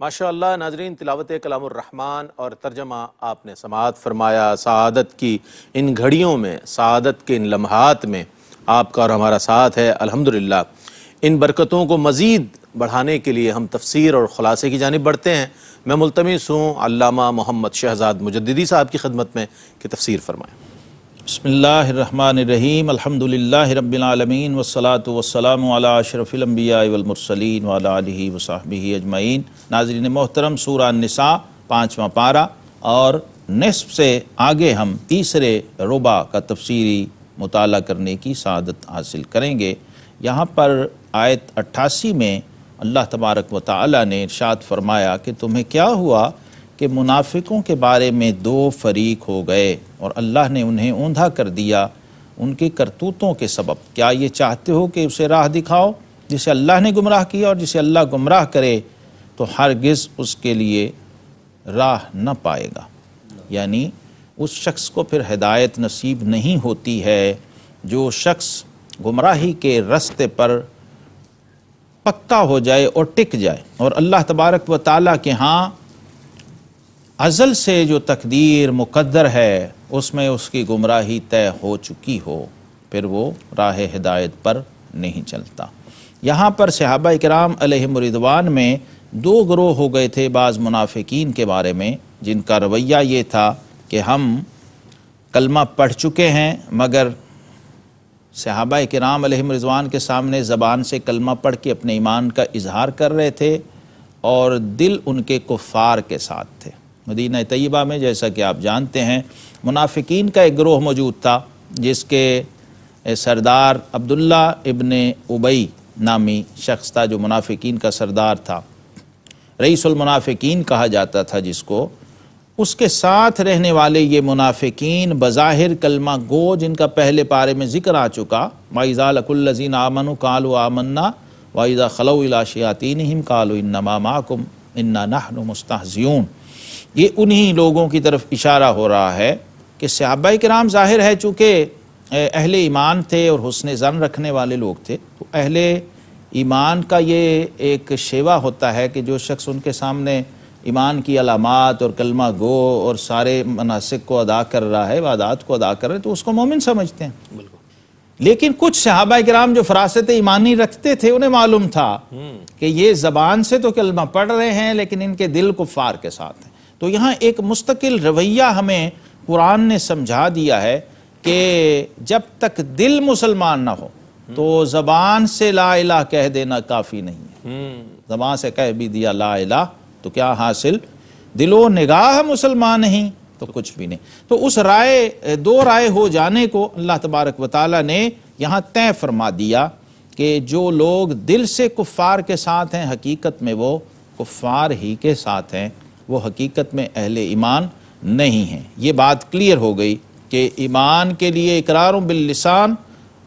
माशा नाजरीन तिलावत रहमान और तर्जमा आपने समात फरमाया सदत की इन घड़ियों में सदत के इन लम्हात में आपका और हमारा साथ है अल्हम्दुलिल्लाह इन बरकतों को मज़ीद बढ़ाने के लिए हम तफसीर और ख़ुलासे की जानब बढ़ते हैं मैं मुलतमस हूँ अलामा मोहम्मद शहजाद मुजदी साहब की खदमत में कि तफसीर फरमाएँ बसमीम अल्हम्दुलिल्लाह रब्बिलआलमीन वसलात वसलम अला अशरफिल अंबिया वल वसाब व अला मोहतरम सूरा नसा पाँचवा पारा और नस्फ़ से आगे हम तीसरे रुबा का तफसीरी मताल करने की शादत हासिल करेंगे यहाँ पर आयत अट्ठासी में अल्लाह तबारक व ताली ने इरशाद फरमाया कि तुम्हें क्या हुआ कि मुनाफिकों के बारे में दो फरीक हो गए और अल्लाह ने उन्हें ऊंधा कर दिया उनके करतूतों के सबब क्या ये चाहते हो कि उसे राह दिखाओ जिसे अल्लाह ने गुमराह किया और जिसे अल्लाह गुमराह करे तो हरगिज़ उसके लिए राह न पाएगा यानी उस शख्स को फिर हिदायत नसीब नहीं होती है जो शख्स गुमराही के रस्ते पर पक्का हो जाए और टिक जाए और अल्लाह तबारक व ताली के हाँ अज़ल से जो तकदीर मुकद्दर है उसमें उसकी गुमराही तय हो चुकी हो फिर वो राह हिदायत पर नहीं चलता यहाँ पर सहाबा कराम अलहमरिदवान में दो ग्रोह हो गए थे बाज़ मुनाफिकीन के बारे में जिनका रवैया ये था कि हम कलमा पढ़ चुके हैं मगर सहाबा कराम रिजवान के सामने ज़बान से कलमा पढ़ के अपने ईमान का इजहार कर रहे थे और दिल उनके कुफ़ार के साथ थे मदीना तय्यबा में जैसा कि आप जानते हैं मुनाफिकीन का एक ग्रोह मौजूद था जिसके सरदार अब्दुल्ला इबन उबई नामी शख्स था जो मुनाफिकीन का सरदार था रईसमनाफिकीन कहा जाता था जिसको उसके साथ रहने वाले ये मुनाफिकीन बज़ाहिर कलमा गो जिनका पहले पारे में जिक्र आ चुका वाइज़ा लकुल्लजीन आमन काल आमन्ना वाइज़ा ख़लऊ शियातिन हिम कालू माकुम इन्ना नाहन मुस्ताजियून ये उन्हीं लोगों की तरफ इशारा हो रहा है कि सहाबा कराम ज़ाहिर है चूँकि अहले ईमान थे और हसन ज़न रखने वाले लोग थे तो अहले ईमान का ये एक शेवा होता है कि जो शख्स उनके सामने ईमान की अलामत और कलमा गो और सारे मनासिक को अदा कर रहा है वादात को अदा कर रहे हैं तो उसको मोमिन समझते हैं लेकिन कुछ सहाबा कराम जो फरासत ईमानी रखते थे उन्हें मालूम था हम्म। कि ये जबान से तो कलमा पढ़ रहे हैं लेकिन इनके दिल कुफार के साथ हैं तो यहाँ एक मुस्तकिल रवैया हमें कुरान ने समझा दिया है कि जब तक दिल मुसलमान ना हो तो जबान से ला इला कह देना काफ़ी नहीं है हम्म। जबान से कह भी दिया ला इला तो क्या हासिल दिलो निगाह मुसलमान नहीं तो कुछ भी नहीं तो उस राय दो राय हो जाने को अल्लाह तबारक वाली ने यहाँ तय फरमा दिया कि जो लोग दिल से कुफ़ार के साथ हैं हकीकत में वो कुफ़ार ही के साथ हैं वो हकीकत में अहले ईमान नहीं हैं ये बात क्लियर हो गई कि ईमान के लिए इकरार बिल्लिसान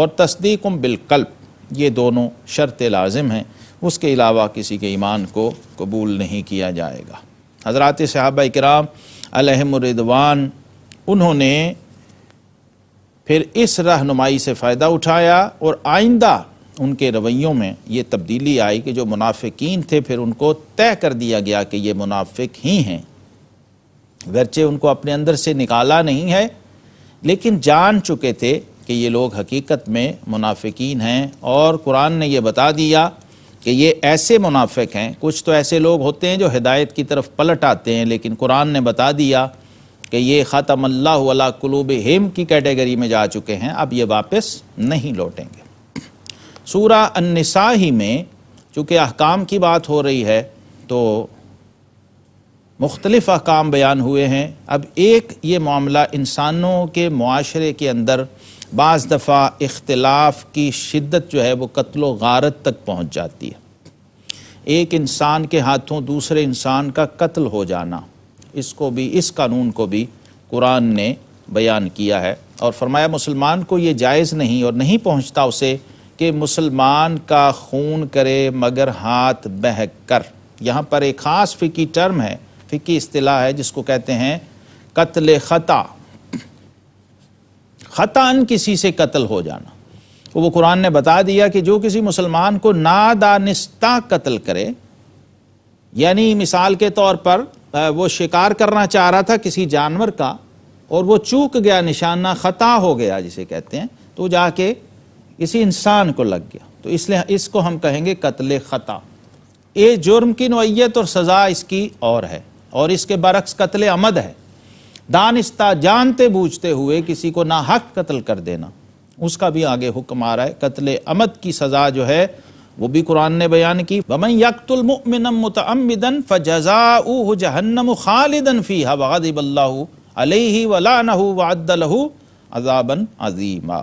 और तस्दीक बिलकल्प ये दोनों शर्त लाजिम हैं उसके अलावा किसी के ईमान को कबूल नहीं किया जाएगा हज़रत साहब कराम अलहमरिदवान उन्होंने फिर इस रहनुमाई से फ़ायदा उठाया और आइंदा उनके रवैयों में ये तब्दीली आई कि जो मुनाफिकीन थे फिर उनको तय कर दिया गया कि ये मुनाफिक ही हैं गरचे उनको अपने अंदर से निकाला नहीं है लेकिन जान चुके थे कि ये लोग हकीकत में मुनाफिकीन हैं और कुरान ने यह बता दिया कि ये ऐसे मुनाफिक हैं कुछ तो ऐसे लोग होते हैं जो हिदायत की तरफ पलट आते हैं लेकिन कुरान ने बता दिया कि ये ख़तम अल्लाह वाला कुलूब हिम की कैटेगरी में जा चुके हैं अब ये वापस नहीं लौटेंगे सूरा अन्निसा ही में चूँकि अहकाम की बात हो रही है तो मुख्तलिफ़ अहकाम बयान हुए हैं अब एक ये मामला इंसानों के माशरे के अंदर बज़ दफ़ा इख्तलाफ की शिद्दत जो है वो कत्लो गारत तक पहुँच जाती है एक इंसान के हाथों दूसरे इंसान का कत्ल हो जाना इसको भी इस कानून को भी कुरान ने बयान किया है और फरमाया मुसलमान को ये जायज़ नहीं और नहीं पहुँचता उसे कि मुसलमान का खून करे मगर हाथ बहक कर यहाँ पर एक ख़ास फ़िकी टर्म है फ़िकी अतलाह है जिसको कहते हैं कत्ल ख़ता ख़तान किसी से कत्ल हो जाना तो वो कुरान ने बता दिया कि जो किसी मुसलमान को नादानिस्ता कत्ल करे यानी मिसाल के तौर पर वो शिकार करना चाह रहा था किसी जानवर का और वो चूक गया निशाना ख़ता हो गया जिसे कहते हैं तो जाके इसी इंसान को लग गया तो इसलिए इसको हम कहेंगे कत्ल ख़ता ये जुर्म की नोयत और सज़ा इसकी और है और इसके बरक्स कत्ल अमद है दानिश्ता जानते बूझते हुए किसी को ना हक कत्ल कर देना उसका भी आगे हुक्म आ रहा है कत्ल अमद की सज़ा जो है वो भी कुरान ने बयान की बमन यकतुलमिनमतमदन फजा जहन्नम खालिदन फ़ी हवादिबल्ला अलही वला नहू अजाबन अजीमा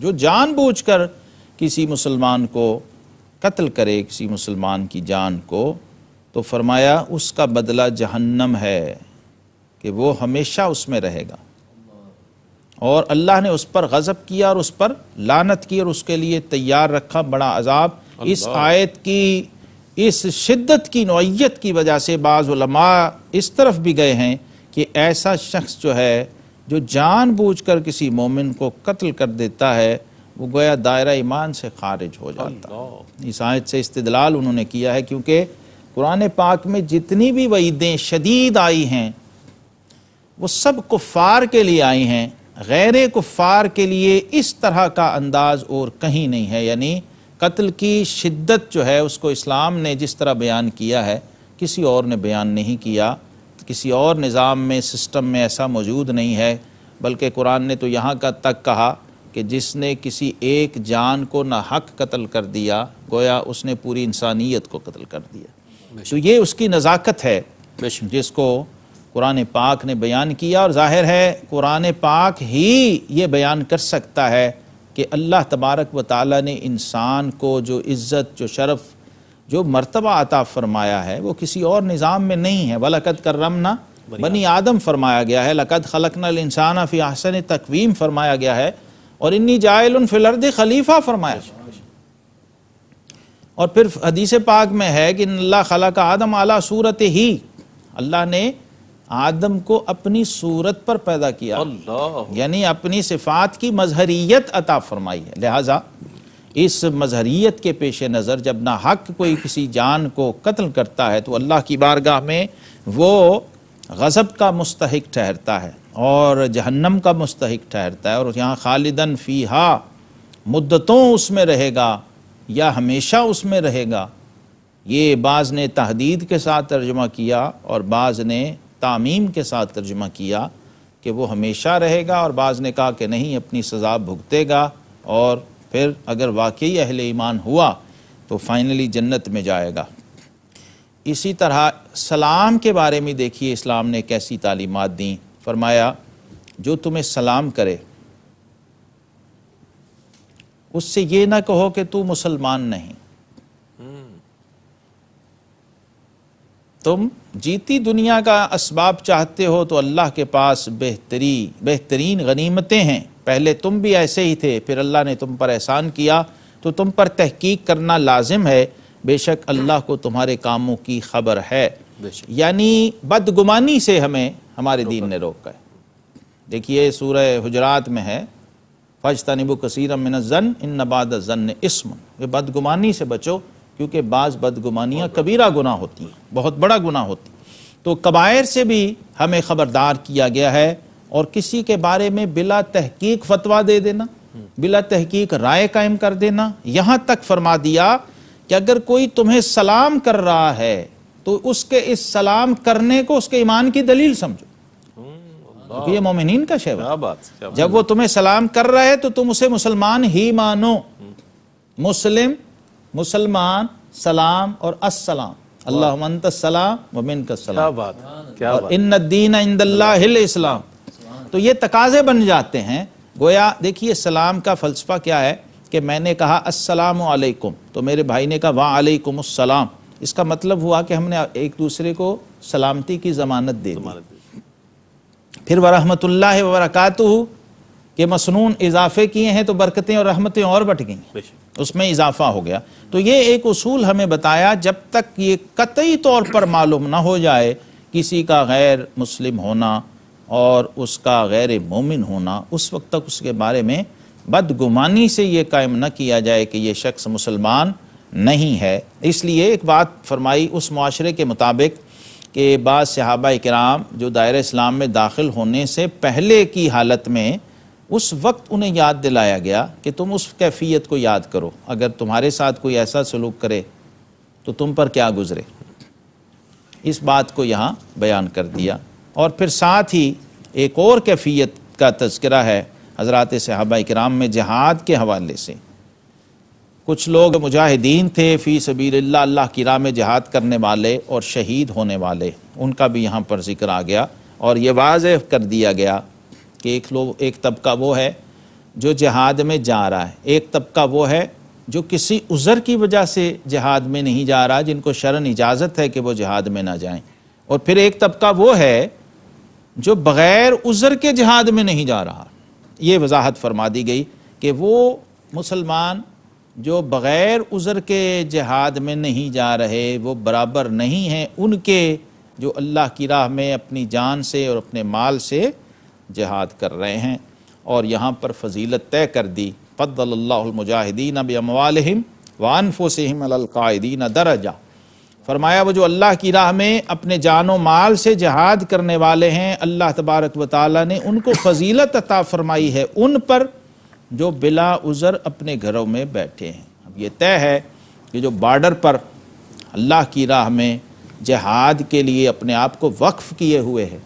जो जानबूझकर किसी मुसलमान को कत्ल करे किसी मुसलमान की जान को तो फरमाया उसका बदला जहन्नम है कि वो हमेशा उसमें रहेगा और अल्लाह ने उस पर गज़ब किया और उस पर लानत की और उसके लिए तैयार रखा बड़ा अजाब इस आयत की इस शिद्दत की नोयत की वजह से बाज़ इस तरफ भी गए हैं कि ऐसा शख्स जो है जो जानबूझकर किसी मोमिन को कत्ल कर देता है वो गोया दायरा ईमान से खारिज हो जाता इस आयत से इस्तलाल उन्होंने किया है क्योंकि कुरान पाक में जितनी भी वईदें शदीद आई हैं वो सब कुफ़ार के लिए आई हैं गैर कुफ़ार के लिए इस तरह का अंदाज और कहीं नहीं है यानी कत्ल की शिद्दत जो है उसको इस्लाम ने जिस तरह बयान किया है किसी और ने बयान नहीं किया किसी और निज़ाम में सिस्टम में ऐसा मौजूद नहीं है बल्कि कुरान ने तो यहाँ का तक कहा कि जिसने किसी एक जान को ना हक कत्ल कर दिया गोया उसने पूरी इंसानियत को कत्ल कर दिया तो ये उसकी नज़ाकत है जिसको कुरान पाक ने बयान किया और जाहिर है कुरान पाक ही ये बयान कर सकता है कि अल्लाह तबारक व ताली ने इंसान को जो इज़्ज़त जो शरफ़ जो मर्तबा अता फरमाया है वो किसी और निज़ाम में नहीं है वलकद रमना बनी आदम फरमाया गया है लकद खलकनल इंसान फ़ी आसन तकवीम फरमाया गया है और इन्नी जायल फिलर्द खलीफा फरमाया और फिर हदीस पाक में है कि अल्लाह खला का आदम आला सूरत ही अल्लाह ने आदम को अपनी सूरत पर पैदा किया यानी अपनी सिफात की मजहरीत अता फरमाई है लिहाजा इस मजहरीत के पेश नज़र जब ना हक कोई किसी जान को कत्ल करता है तो अल्लाह की बारगाह में वो गज़ब का मुस्तक ठहरता है और जहन्नम का मुस्तक ठहरता है और यहाँ खालिदन फ़ीहा मुद्दतों उसमें रहेगा या हमेशा उसमें रहेगा ये बाज़ ने तहदीद के साथ तर्जुमा किया और बाज़ ने तामीम के साथ तर्जुमा किया कि वो हमेशा रहेगा और बाज़ ने कहा कि नहीं अपनी सज़ा भुगतेगा और फिर अगर वाकई अहल ईमान हुआ तो फाइनली जन्नत में जाएगा इसी तरह सलाम के बारे में देखिए इस्लाम ने कैसी तालीमत दी फरमाया जो तुम्हें सलाम करे उससे ये ना कहो कि तू मुसलमान नहीं तुम जीती दुनिया का इसबाब चाहते हो तो अल्लाह के पास बेहतरी बेहतरीन गनीमतें हैं पहले तुम भी ऐसे ही थे फिर अल्लाह ने तुम पर एहसान किया तो तुम पर तहकीक करना लाजिम है बेशक अल्लाह को तुम्हारे कामों की खबर है यानी बदगुमानी से हमें हमारे दीन ने रोका है देखिए सूरह हजरात में है फ़ज तनबु कसीर मिन ज़न इन नबाद ज़न इसम ये बदगुमानी से बचो क्योंकि बाज़ बदगुमानियाँ कबीरा गुना होती हैं बहुत बड़ा गुना होती तो कबायर से भी हमें ख़बरदार किया गया है और किसी के बारे में बिला तहकीक फतवा दे देना बिला तहकीक राय कायम कर देना यहां तक फरमा दिया कि अगर कोई तुम्हें सलाम कर रहा है तो उसके इस सलाम करने को उसके ईमान की दलील समझो क्योंकि तो ये मोमिन का शेवा जब वो तुम्हें सलाम कर रहा है तो तुम उसे मुसलमान ही मानो मुस्लिम मुसलमान सलाम और असलाम अल्लाह सलाम मोमिन का सलाम क्या बात क्या इन दीन इंदल्ला इस्लाम तो ये तकाजे बन जाते हैं गोया देखिए सलाम का फ़लसफ़ा क्या है कि मैंने कहा वालेकुम तो मेरे भाई ने कहा अस्सलाम इसका मतलब हुआ कि हमने एक दूसरे को सलामती की ज़मानत दे दी फिर वरहमतुल्ला वरक़ात के मसनून इजाफे किए हैं तो बरकतें और रहमतें और बट गई उसमें इजाफा हो गया तो ये एक उसूल हमें बताया जब तक ये कतई तौर पर मालूम ना हो जाए किसी का गैर मुस्लिम होना और उसका गैर मोमिन होना उस वक्त तक उसके बारे में बदगुमानी से ये कायम न किया जाए कि ये शख्स मुसलमान नहीं है इसलिए एक बात फरमाई उस माशरे के मुताबिक कि बाद सहाबा कराम जो दायरे इस्लाम में दाखिल होने से पहले की हालत में उस वक्त उन्हें याद दिलाया गया कि तुम उस कैफियत को याद करो अगर तुम्हारे साथ कोई ऐसा सलूक करे तो तुम पर क्या गुजरे इस बात को यहाँ बयान कर दिया और फिर साथ ही एक और कैफियत का तस्करा है हजरत सहाबा कराम में जहाद के हवाले से कुछ लोग मुजाहिदीन थे फ़ी सबीर अल्लाह की राह में जहाद करने वाले और शहीद होने वाले उनका भी यहाँ पर जिक्र आ गया और ये वाज कर दिया गया कि एक लोग एक तबका वो है जो जहाद में जा रहा है एक तबका वो है जो किसी उज़र की वजह से जहाद में नहीं जा रहा जिनको शरण इजाज़त है कि वो जहाद में ना जाएं और फिर एक तबका वो है जो बग़ैर उज़र के जिहाद में नहीं जा रहा ये वजाहत फरमा दी गई कि वो मुसलमान जो बग़ैर उज़र के जिहाद में नहीं जा रहे वो बराबर नहीं हैं उनके जो अल्लाह की राह में अपनी जान से और अपने माल से जिहाद कर रहे हैं और यहाँ पर फजीलत तय कर दी फ़द्लमुजाहिदीन अब अमवालम वानफो अलकायदीन दरजा फरमाया वो जो अल्लाह की राह में अपने जानो माल से जहाद करने वाले हैं अल्लाह तबारक व ताली ने उनको फजीलत अता फरमाई है उन पर जो बिला उज़र अपने घरों में बैठे हैं अब ये तय है कि जो बॉर्डर पर अल्लाह की राह में जहाद के लिए अपने आप को वक्फ़ किए हुए है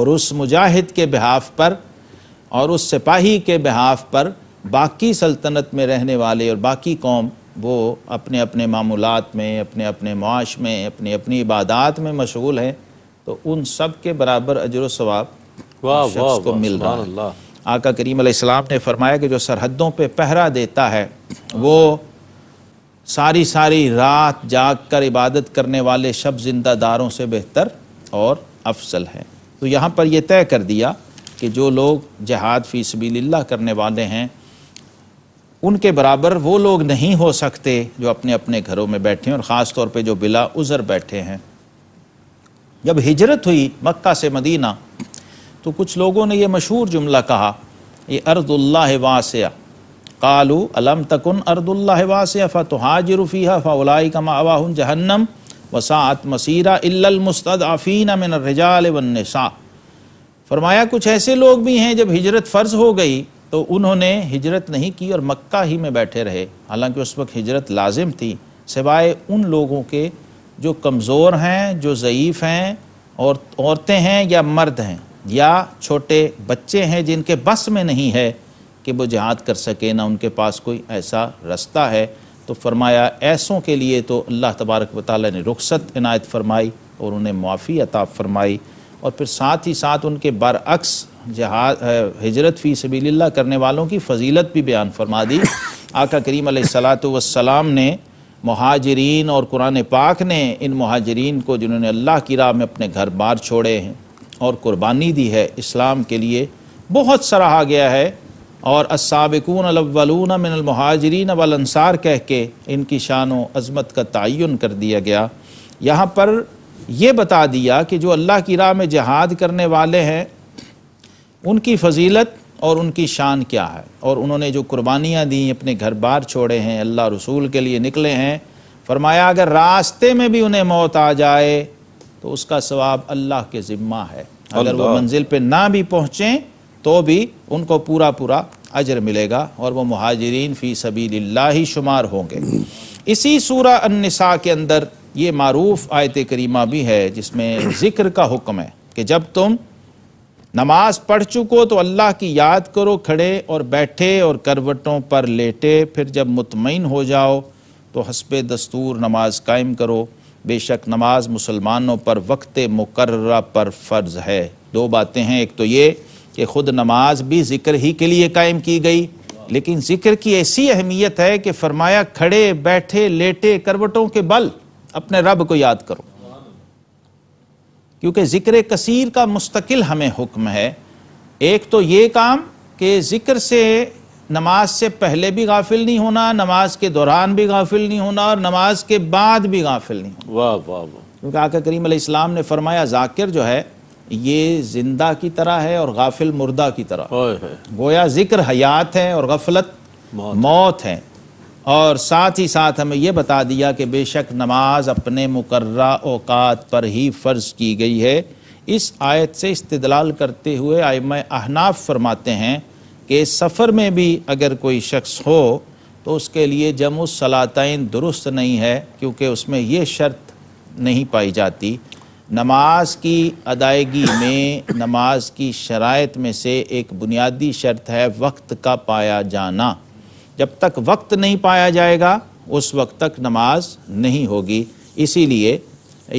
और उस मुजाहिद के बिहाफ पर और उस सिपाही के बिहाफ पर बाकी सल्तनत में रहने वाले और बाकी कौम वो अपने अपने मामूल में अपने अपने मुआश में अपनी अपनी इबादात में मशगूल हैं तो उन सब के बराबर अजर वाब को मिल रहा है आका करीम इस्लाम ने फरमाया कि जो सरहदों पर पहरा देता है वो सारी सारी रात जाग कर इबादत करने वाले शब जिंदादारों से बेहतर और अफसल है तो यहाँ पर यह तय कर दिया कि जो लोग जहाद फ़ी सबील्ला करने वाले हैं उनके बराबर वो लोग नहीं हो सकते जो अपने अपने घरों में बैठे हैं और ख़ास तौर पे जो बिला उज़र बैठे हैं जब हिजरत हुई मक्का से मदीना तो कुछ लोगों ने ये मशहूर जुमला कहा ये अर्दुल्ला वासिया कालू अलम तकन अर्दुल्ला वासिया फ़ा तो हाजिर फ़ीहा फ़ाउलाई कमा अवाहन जहन्नम वसात मसीरा इल्लमस्तफ़ीन मिन रजाल वनसा फरमाया कुछ ऐसे लोग भी हैं जब हिजरत फ़र्ज हो गई तो उन्होंने हिजरत नहीं की और मक्का ही में बैठे रहे हालांकि उस वक्त हिजरत लाजिम थी सिवाय उन लोगों के जो कमज़ोर हैं जो ज़यीफ़ हैं और औरतें हैं या मर्द हैं या छोटे बच्चे हैं जिनके बस में नहीं है कि वो जहाद कर सके ना उनके पास कोई ऐसा रास्ता है तो फरमाया ऐसों के लिए तो अल्लाह तबारक वाली ने रुख्सत इनायत फरमाई और उन्हें मुआफ़ी अता फरमाई और फिर साथ ही साथ उनके बरअक्स जहाज हजरत फ़ी सबील करने वालों की फजीलत भी बयान फरमा दी आका करीम सलाम ने महाजरीन और कुरान पाक ने इन महाजरीन को जिन्होंने अल्लाह की राह में अपने घर बार छोड़े हैं और कुर्बानी दी है इस्लाम के लिए बहुत सराहा गया है और असाबिकून अलवलून मिनमहाजरीन वलसार कह के इनकी शान अज़मत का तयन कर दिया गया यहाँ पर यह बता दिया कि जो अल्लाह की राह में जहाद करने वाले हैं उनकी फजीलत और उनकी शान क्या है और उन्होंने जो कुर्बानियाँ दी अपने घर बार छोड़े हैं अल्लाह रसूल के लिए निकले हैं फरमाया अगर रास्ते में भी उन्हें मौत आ जाए तो उसका स्वाब अल्लाह के ज़िम्मा है अगर वो मंजिल पे ना भी पहुँचें तो भी उनको पूरा पूरा अजर मिलेगा और वह महाजरीन फ़ी सभी ही शुमार होंगे इसी सूरा अनसा के अंदर ये मरूफ आयत करीमा भी है जिसमें ज़िक्र का हुक्म है कि जब तुम नमाज पढ़ चुको तो अल्लाह की याद करो खड़े और बैठे और करवटों पर लेटे फिर जब मुतमिन हो जाओ तो हसब दस्तूर नमाज कायम करो बेशक नमाज मुसलमानों पर वक्त मुकर पर फ़र्ज़ है दो बातें हैं एक तो ये कि ख़ुद नमाज भी ज़िक्र ही के लिए कायम की गई लेकिन ज़िक्र की ऐसी अहमियत है कि फरमाया खड़े बैठे लेटे करवटों के बल अपने रब को याद करो क्योंकि ज़िक्र कसीर का मुस्तकिल हमें हुक्म है एक तो ये काम कि ज़िक्र से नमाज से पहले भी गाफिल नहीं होना नमाज के दौरान भी गाफिल नहीं होना और नमाज के बाद भी गाफिल नहीं होना वाह वाह वाह क्योंकि आका करीम इस्लाम ने फरमाया जाकिर जो है ये जिंदा की तरह है और गाफिल मुर्दा की तरह गोया जिक्र हयात है और गफलत मौत, मौत है और साथ ही साथ हमें यह बता दिया कि बेशक नमाज अपने मुकर्रा अवकात पर ही फ़र्ज़ की गई है इस आयत से इस्तदलाल करते हुए आयम अहनाफ फरमाते हैं कि सफ़र में भी अगर कोई शख्स हो तो उसके लिए जम सलातन दुरुस्त नहीं है क्योंकि उसमें यह शर्त नहीं पाई जाती नमाज की अदायगी में नमाज की शरात में से एक बुनियादी शर्त है वक्त का पाया जाना जब तक वक्त नहीं पाया जाएगा उस वक्त तक नमाज नहीं होगी इसीलिए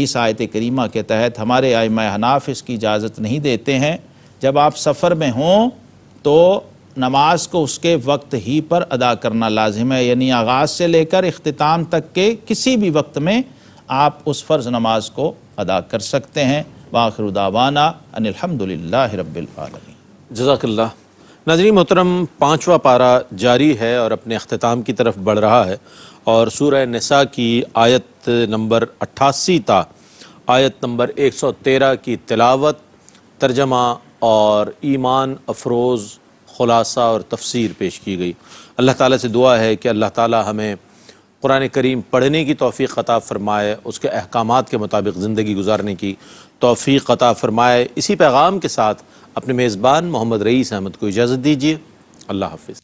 इस आयत करीमा के तहत हमारे आयम हनाफ इसकी इजाज़त नहीं देते हैं जब आप सफ़र में हों तो नमाज को उसके वक्त ही पर अदा करना लाजिम है यानी आगाज़ से लेकर अख्ताम तक के किसी भी वक्त में आप उस फ़र्ज़ नमाज को अदा कर सकते हैं बाखरुदावाना अनिलहमदिल्ला रबी जजाकल्ला नजरी मोहतरम पाँचवा पारा जारी है और अपने अख्ताम की तरफ बढ़ रहा है और सूर्य नसा की आयत नंबर अट्ठासी ता आयत नंबर एक सौ तेरह की तिलावत तर्जमा और ईमान अफरोज़ ख़ुलासा और तफसीर पेश की गई अल्लाह ताला से दुआ है कि अल्लाह ताला हमें कुरान करीम पढ़ने की तोफ़ी अता फ़रमाए उसके अहकाम के मुताबिक ज़िंदगी गुजारने की तोफ़ी अता फ़रमाए इसी पैगाम के साथ अपने मेज़बान मोहम्मद रईस अहमद को इजाज़त दीजिए अल्लाह हाफिज़